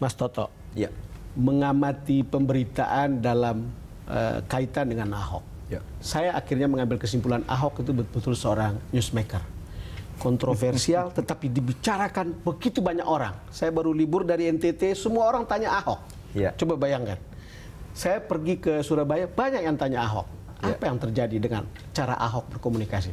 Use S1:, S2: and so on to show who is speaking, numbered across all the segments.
S1: Mas Toto, ya. mengamati pemberitaan dalam uh, kaitan dengan Ahok. Ya. Saya akhirnya mengambil kesimpulan Ahok itu betul-betul seorang newsmaker. Kontroversial tetapi dibicarakan begitu banyak orang. Saya baru libur dari NTT, semua orang tanya Ahok. Ya. Coba bayangkan.
S2: Saya pergi ke Surabaya, banyak yang tanya Ahok. Ya. Apa ya. yang terjadi dengan cara Ahok berkomunikasi?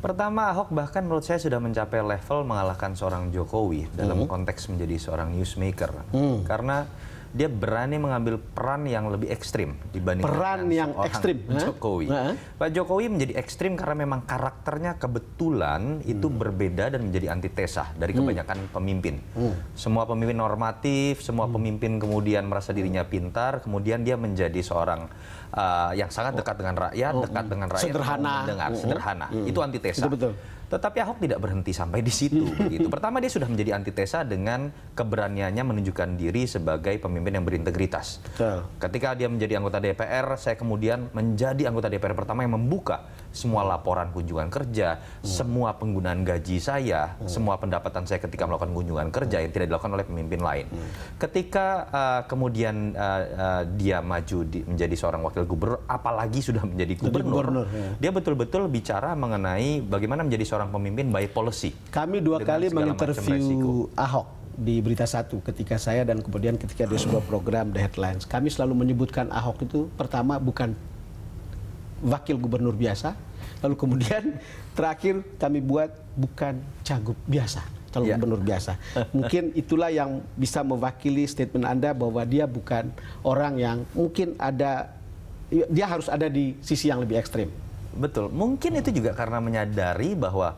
S2: Pertama, Ahok bahkan menurut saya sudah mencapai level mengalahkan seorang Jokowi dalam hmm. konteks menjadi seorang newsmaker. Hmm. Karena dia berani mengambil peran yang lebih ekstrim dibanding peran yang ekstrim eh? Jokowi. Ha? Eh? Pak Jokowi menjadi ekstrim karena memang karakternya kebetulan itu hmm. berbeda dan menjadi antitesa dari hmm. kebanyakan hmm. pemimpin. Hmm. Semua pemimpin normatif, semua hmm. pemimpin kemudian merasa dirinya pintar, kemudian dia menjadi seorang uh, yang sangat dekat dengan rakyat, hmm. dekat dengan rakyat, sederhana, mendengar, hmm. sederhana. Oh. Itu antitesa. Itu betul. Tetapi Ahok tidak berhenti sampai di situ. begitu. Pertama dia sudah menjadi antitesa dengan keberaniannya menunjukkan diri sebagai pemimpin yang berintegritas. Betul. Ketika dia menjadi anggota DPR, saya kemudian menjadi anggota DPR pertama yang membuka semua laporan kunjungan kerja, hmm. semua penggunaan gaji saya, hmm. semua pendapatan saya ketika melakukan kunjungan kerja hmm. yang tidak dilakukan oleh pemimpin lain. Hmm. Ketika uh, kemudian uh, uh, dia maju di, menjadi seorang wakil gubernur, apalagi sudah menjadi gubernur, gubernur ya. dia betul-betul bicara mengenai bagaimana menjadi seorang pemimpin by policy. Kami dua kali menginterview
S1: Ahok di berita satu ketika saya dan kemudian ketika di sebuah program The Headlines kami selalu menyebutkan Ahok itu pertama bukan wakil gubernur biasa. Lalu kemudian terakhir kami buat bukan cagup biasa, calon ya. gubernur biasa. Mungkin itulah yang bisa mewakili statement Anda bahwa dia bukan orang yang
S2: mungkin ada dia harus ada di sisi yang lebih ekstrim. Betul. Mungkin hmm. itu juga karena menyadari bahwa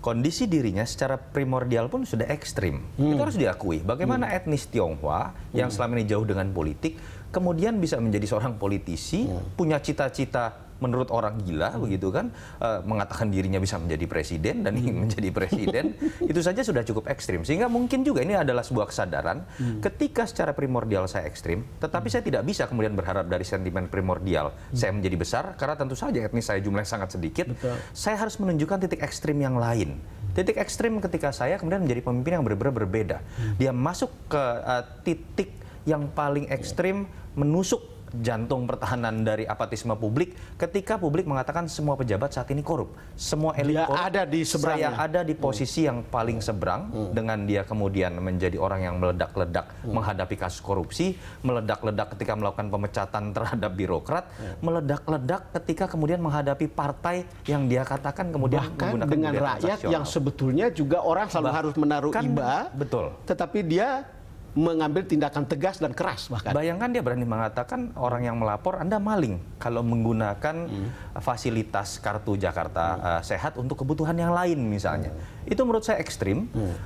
S2: kondisi dirinya secara primordial pun sudah ekstrim. Hmm. Itu harus diakui. Bagaimana hmm. etnis Tionghoa yang hmm. selama ini jauh dengan politik, kemudian bisa menjadi seorang politisi, hmm. punya cita-cita menurut orang gila hmm. begitu kan uh, mengatakan dirinya bisa menjadi presiden dan ingin hmm. menjadi presiden itu saja sudah cukup ekstrim sehingga mungkin juga ini adalah sebuah kesadaran hmm. ketika secara primordial saya ekstrim tetapi hmm. saya tidak bisa kemudian berharap dari sentimen primordial hmm. saya menjadi besar karena tentu saja etnis saya jumlahnya sangat sedikit Betul. saya harus menunjukkan titik ekstrim yang lain titik ekstrim ketika saya kemudian menjadi pemimpin yang benar-benar berbeda hmm. dia masuk ke uh, titik yang paling iya. ekstrim menusuk jantung pertahanan dari apatisme publik ketika publik mengatakan semua pejabat saat ini korup, semua elit dia korup. ada di seberang. Saya ada di hmm. posisi hmm. yang paling seberang hmm. dengan dia kemudian menjadi orang yang meledak-ledak hmm. menghadapi kasus korupsi, meledak-ledak ketika melakukan pemecatan terhadap birokrat, hmm. meledak-ledak ketika kemudian menghadapi partai yang dia katakan kemudian bahkan menggunakan dengan rakyat yang sebetulnya juga orang selalu bah, harus menaruh kan, iba, betul. Tetapi dia mengambil tindakan tegas dan keras bahkan. Bayangkan dia berani mengatakan orang yang melapor Anda maling kalau menggunakan hmm. Eh, fasilitas kartu Jakarta hmm. uh, sehat untuk kebutuhan yang lain misalnya. Hmm. Itu menurut saya ekstrim. Hmm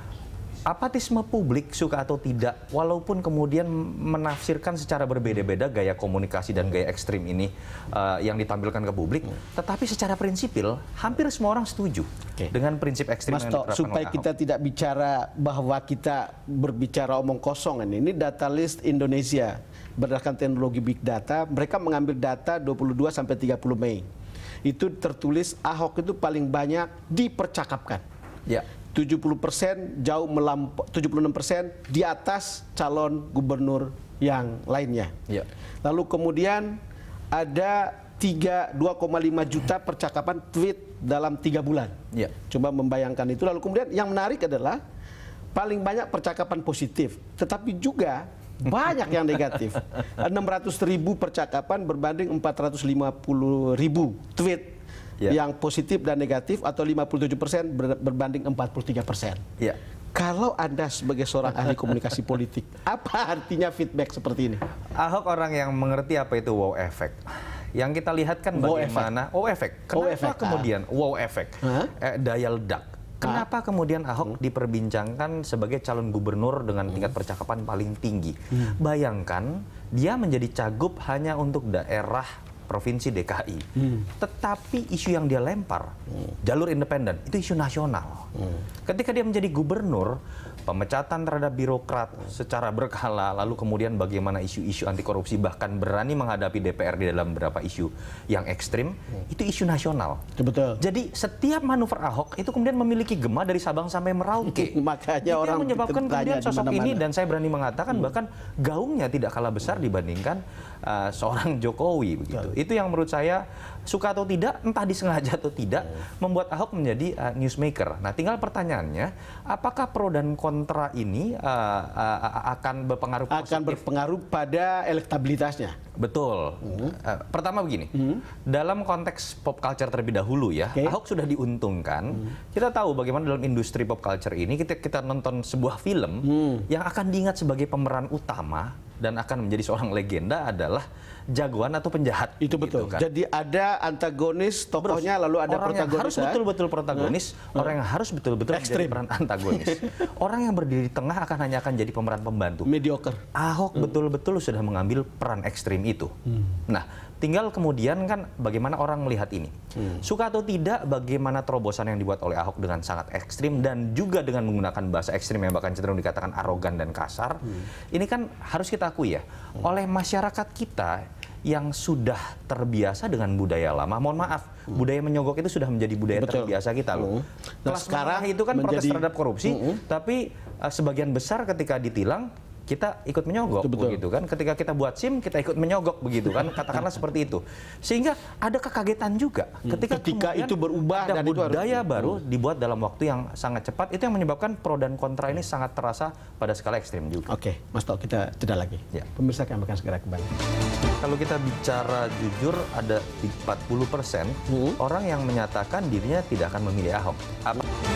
S2: apatisme publik suka atau tidak walaupun kemudian menafsirkan secara berbeda-beda gaya komunikasi dan gaya ekstrim ini uh, yang ditampilkan ke publik hmm. tetapi secara prinsipil hampir semua orang setuju okay. dengan prinsip ekstrim Mas yang Tok, supaya kita
S1: Ahok. tidak bicara bahwa kita berbicara omong kosong ini ini data list Indonesia berdasarkan teknologi big data mereka mengambil data 22 sampai 30 Mei itu tertulis Ahok itu paling banyak dipercakapkan ya 70 persen jauh melampau 76 persen di atas calon gubernur yang lainnya. Ya. Lalu kemudian ada 2,5 juta percakapan tweet dalam tiga bulan. Ya. Coba membayangkan itu. Lalu kemudian yang menarik adalah paling banyak percakapan positif, tetapi juga banyak yang negatif. 600 ribu percakapan berbanding 450 ribu tweet yeah. yang positif dan negatif atau 57 persen ber berbanding 43 persen. Yeah. Kalau Anda
S2: sebagai seorang ahli komunikasi politik, apa artinya feedback seperti ini? Ahok orang yang mengerti apa itu wow effect. Yang kita lihat kan wow bagaimana effect. wow effect. Ah. Kenapa wow effect, kemudian ah. wow effect? Eh, dial ledak. Kenapa ah. kemudian Ahok hmm. diperbincangkan sebagai calon gubernur dengan tingkat hmm. percakapan paling tinggi? Hmm. Bayangkan dia menjadi cagup hanya untuk daerah provinsi DKI. Hmm. Tetapi isu yang dia lempar, hmm. jalur independen, itu isu nasional. Hmm. Ketika dia menjadi gubernur, pemecatan terhadap birokrat secara berkala, lalu kemudian bagaimana isu-isu anti korupsi bahkan berani menghadapi DPR di dalam beberapa isu yang ekstrim, hmm. itu isu nasional. Betul. Jadi setiap manuver Ahok itu kemudian memiliki gema dari Sabang sampai Merauke. Makanya Jadi orang menyebabkan kemudian sosok dimana -mana. ini dan saya berani mengatakan hmm. bahkan gaungnya tidak kalah besar dibandingkan uh, seorang Jokowi begitu. Itu yang menurut saya suka atau tidak, entah disengaja atau tidak, hmm. membuat Ahok menjadi uh, newsmaker. Nah, tinggal pertanyaannya, apakah pro dan kontra ini uh, uh, akan berpengaruh akan berpengaruh pada elektabilitasnya? Betul. Hmm. Uh, pertama begini, hmm. dalam konteks pop culture terlebih dahulu ya, okay. Ahok sudah diuntungkan. Hmm. Kita tahu bagaimana dalam industri pop culture ini kita kita nonton sebuah film hmm. yang akan diingat sebagai pemeran utama dan akan menjadi seorang legenda adalah jagoan atau penjahat. Itu gitu betul. Gitu kan. Jadi
S1: ada antagonis tokohnya Terus, lalu ada orang protagonis. Yang harus betul-betul protagonis,
S2: hmm. orang yang harus betul-betul menjadi peran antagonis. orang yang berdiri di tengah akan hanya akan jadi pemeran pembantu. Mediocre. Ahok hmm. betul-betul hmm. sudah mengambil peran ekstrim itu. Hmm. Nah, Tinggal kemudian kan bagaimana orang melihat ini. Hmm. Suka atau tidak bagaimana terobosan yang dibuat oleh Ahok dengan sangat ekstrim dan juga dengan menggunakan bahasa ekstrim yang bahkan cenderung dikatakan arogan dan kasar. Hmm. Ini kan harus kita akui ya, hmm. oleh masyarakat kita yang sudah terbiasa dengan budaya lama. Mohon maaf, hmm. budaya menyogok itu sudah menjadi budaya Betul. terbiasa kita loh. Hmm. Nah, Kelas sekarang itu kan menjadi... protes terhadap korupsi, hmm. tapi uh, sebagian besar ketika ditilang kita ikut menyogok Betul. begitu kan ketika kita buat SIM kita ikut menyogok begitu kan katakanlah seperti itu sehingga ada kekagetan juga hmm. ketika ketika itu berubah ada dan budaya itu harus... baru hmm. dibuat dalam waktu yang sangat cepat itu yang menyebabkan pro dan kontra ini hmm. sangat terasa pada skala ekstrim juga oke Mas Tok kita tidak lagi ya. pemirsa kami akan segera kembali kalau kita bicara jujur ada 40% hmm. orang yang menyatakan dirinya tidak akan memilih Ahok Apa